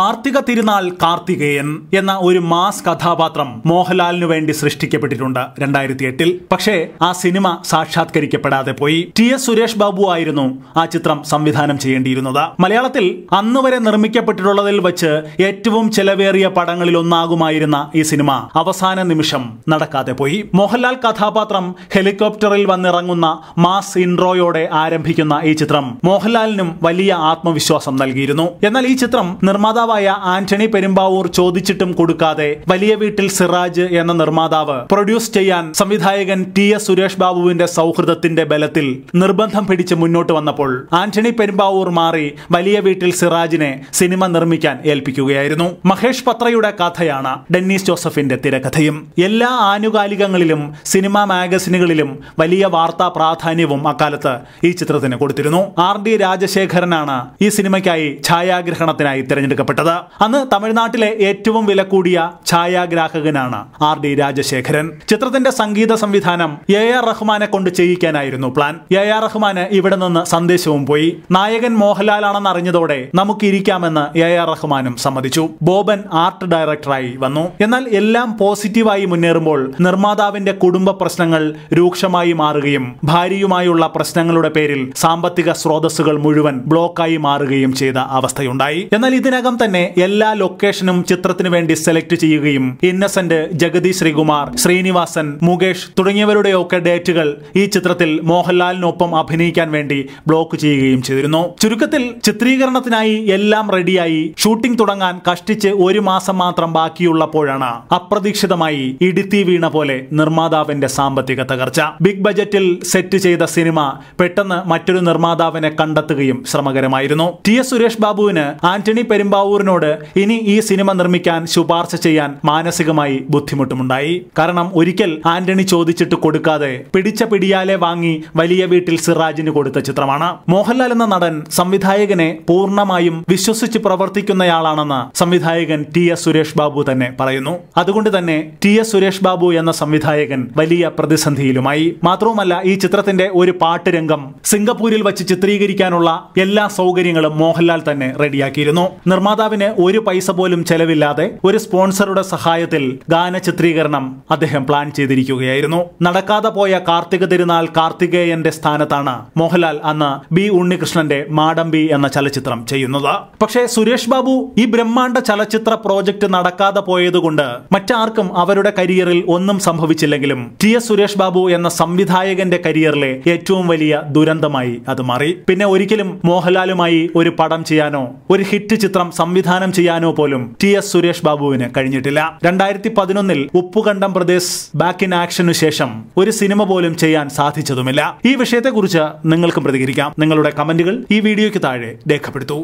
കാർത്തിക തിരുനാൾ കാർത്തികേയൻ എന്ന ഒരു മാസ് കഥാപാത്രം മോഹൻലാലിനു വേണ്ടി സൃഷ്ടിക്കപ്പെട്ടിട്ടുണ്ട് രണ്ടായിരത്തി എട്ടിൽ പക്ഷേ ആ സിനിമ സാക്ഷാത്കരിക്കപ്പെടാതെ പോയി ടി എസ് സുരേഷ് ബാബു ആയിരുന്നു ആ ചിത്രം സംവിധാനം ചെയ്യേണ്ടിയിരുന്നത് മലയാളത്തിൽ അന്ന് വരെ നിർമ്മിക്കപ്പെട്ടിട്ടുള്ളതിൽ വെച്ച് ഏറ്റവും ചെലവേറിയ പടങ്ങളിൽ ഒന്നാകുമായിരുന്ന ഈ സിനിമ അവസാന നിമിഷം നടക്കാതെ പോയി മോഹൻലാൽ കഥാപാത്രം ഹെലികോപ്റ്ററിൽ വന്നിറങ്ങുന്ന മാസ് ഇൻട്രോയോടെ ആരംഭിക്കുന്ന ഈ ചിത്രം മോഹൻലാലിനും വലിയ ആത്മവിശ്വാസം നൽകിയിരുന്നു എന്നാൽ ഈ ചിത്രം നിർമ്മാതാവ് നിർമ്മാതാവായ ആന്റണി പെരുമ്പാവൂർ ചോദിച്ചിട്ടും കൊടുക്കാതെ വലിയ വീട്ടിൽ സിറാജ് എന്ന നിർമ്മാതാവ് പ്രൊഡ്യൂസ് ചെയ്യാൻ സംവിധായകൻ ടി എസ് സുരേഷ് ബാബുവിന്റെ സൗഹൃദത്തിന്റെ ബലത്തിൽ നിർബന്ധം പിടിച്ച് മുന്നോട്ട് വന്നപ്പോൾ ആന്റണി പെരുമ്പാവൂർ മാറി വലിയ വീട്ടിൽ സിറാജിനെ സിനിമ നിർമ്മിക്കാൻ ഏൽപ്പിക്കുകയായിരുന്നു മഹേഷ് പത്രയുടെ കഥയാണ് ഡെന്നീസ് ജോസഫിന്റെ തിരക്കഥയും എല്ലാ ആനുകാലികങ്ങളിലും സിനിമാ മാഗസിനുകളിലും വലിയ വാർത്താ പ്രാധാന്യവും അക്കാലത്ത് ഈ ചിത്രത്തിന് കൊടുത്തിരുന്നു ആർ ഡി രാജശേഖരനാണ് ഈ സിനിമയ്ക്കായി ഛായാഗ്രഹണത്തിനായി തിരഞ്ഞെടുക്കപ്പെട്ടത് ആവശ്യപ്പെട്ടത് അന്ന് തമിഴ്നാട്ടിലെ ഏറ്റവും വില കൂടിയ ഛായാഗ്രാഹകനാണ് ആർ ഡി രാജശേഖരൻ ചിത്രത്തിന്റെ സംഗീത സംവിധാനം എ ആർ റഹ്മാനെ കൊണ്ട് ചെയ്യിക്കാനായിരുന്നു പ്ലാൻ എ ആർ റഹ്മാന് ഇവിടെ നിന്ന് സന്ദേശവും പോയി നായകൻ മോഹൻലാലാണെന്ന് അറിഞ്ഞതോടെ നമുക്കിരിക്കാമെന്ന് എ ആർ റഹ്മാനും സമ്മതിച്ചു ബോബൻ ആർട്ട് ഡയറക്ടറായി വന്നു എന്നാൽ എല്ലാം പോസിറ്റീവായി മുന്നേറുമ്പോൾ നിർമ്മാതാവിന്റെ കുടുംബ പ്രശ്നങ്ങൾ രൂക്ഷമായി മാറുകയും ഭാര്യയുമായുള്ള പ്രശ്നങ്ങളുടെ പേരിൽ സാമ്പത്തിക സ്രോതസ്സുകൾ മുഴുവൻ ബ്ലോക്കായി മാറുകയും ചെയ്ത അവസ്ഥയുണ്ടായി എന്നാൽ ഇതിനകം തന്നെ എല്ലാ ലൊക്കേഷനും ചിത്രത്തിന് വേണ്ടി സെലക്ട് ചെയ്യുകയും ഇന്നസെന്റ് ജഗതി ശ്രീകുമാർ ശ്രീനിവാസൻ മുകേഷ് തുടങ്ങിയവരുടെയൊക്കെ ഡേറ്റുകൾ ഈ ചിത്രത്തിൽ മോഹൻലാലിനൊപ്പം അഭിനയിക്കാൻ വേണ്ടി ബ്ലോക്ക് ചെയ്യുകയും ചെയ്തിരുന്നു ചുരുക്കത്തിൽ ചിത്രീകരണത്തിനായി എല്ലാം റെഡിയായി ഷൂട്ടിംഗ് തുടങ്ങാൻ കഷ്ടിച്ച് ഒരു മാസം മാത്രം ബാക്കിയുള്ളപ്പോഴാണ് അപ്രതീക്ഷിതമായി ഇടുത്തി വീണ പോലെ നിർമ്മാതാവിന്റെ സാമ്പത്തിക തകർച്ച ബിഗ് ബജറ്റിൽ സെറ്റ് ചെയ്ത സിനിമ പെട്ടെന്ന് മറ്റൊരു നിർമ്മാതാവിനെ കണ്ടെത്തുകയും ശ്രമകരമായിരുന്നു ടി എസ് സുരേഷ് ബാബുവിന് ആന്റണി പെരുമ്പാവൂർ ടാഗോറിനോട് ഇനി ഈ സിനിമ നിർമ്മിക്കാൻ ശുപാർശ ചെയ്യാൻ മാനസികമായി ബുദ്ധിമുട്ടുമുണ്ടായി കാരണം ഒരിക്കൽ ആന്റണി ചോദിച്ചിട്ട് കൊടുക്കാതെ പിടിച്ച പിടിയാലെ വാങ്ങി വലിയ വീട്ടിൽ സിറാജിന് കൊടുത്ത ചിത്രമാണ് മോഹൻലാൽ എന്ന നടൻ സംവിധായകനെ പൂർണ്ണമായും വിശ്വസിച്ച് പ്രവർത്തിക്കുന്നയാളാണെന്ന് സംവിധായകൻ ടി എസ് സുരേഷ് ബാബു തന്നെ പറയുന്നു അതുകൊണ്ട് തന്നെ ടി എസ് സുരേഷ് ബാബു എന്ന സംവിധായകൻ വലിയ പ്രതിസന്ധിയിലുമായി മാത്രവുമല്ല ഈ ചിത്രത്തിന്റെ ഒരു പാട്ട് രംഗം സിംഗപ്പൂരിൽ വച്ച് ചിത്രീകരിക്കാനുള്ള എല്ലാ സൗകര്യങ്ങളും മോഹൻലാൽ തന്നെ റെഡിയാക്കിയിരുന്നു നിർമ്മാതാവ് നിർമ്മാതാവിന് ഒരു പൈസ പോലും ചെലവില്ലാതെ ഒരു സ്പോൺസറുടെ സഹായത്തിൽ ഗാന ചിത്രീകരണം അദ്ദേഹം പ്ലാൻ ചെയ്തിരിക്കുകയായിരുന്നു നടക്കാതെ പോയ കാർത്തിക തിരുനാൾ കാർത്തികേയന്റെ സ്ഥാനത്താണ് മോഹൻലാൽ അന്ന് ബി ഉണ്ണികൃഷ്ണന്റെ മാടമ്പി എന്ന ചലച്ചിത്രം ചെയ്യുന്നത് പക്ഷേ സുരേഷ് ബാബു ഈ ബ്രഹ്മാണ്ഡ ചലച്ചിത്ര പ്രോജക്റ്റ് നടക്കാതെ പോയതുകൊണ്ട് മറ്റാർക്കും അവരുടെ കരിയറിൽ ഒന്നും സംഭവിച്ചില്ലെങ്കിലും ടി എസ് സുരേഷ് ബാബു എന്ന സംവിധായകന്റെ കരിയറിലെ ഏറ്റവും വലിയ ദുരന്തമായി അത് മാറി പിന്നെ ഒരിക്കലും മോഹൻലാലുമായി ഒരു പടം ചെയ്യാനോ ഒരു ഹിറ്റ് ചിത്രം സംവിധാനം ചെയ്യാനോ പോലും ടി എസ് സുരേഷ് ബാബുവിന് കഴിഞ്ഞിട്ടില്ല രണ്ടായിരത്തി പതിനൊന്നിൽ ഉപ്പുകണ്ടം പ്രദേശ് ബാക്ക് ഇൻ ആക്ഷനു ശേഷം ഒരു സിനിമ പോലും ചെയ്യാൻ സാധിച്ചതുമില്ല ഈ വിഷയത്തെക്കുറിച്ച് നിങ്ങൾക്കും പ്രതികരിക്കാം നിങ്ങളുടെ കമന്റുകൾ ഈ വീഡിയോയ്ക്ക് താഴെ രേഖപ്പെടുത്തൂ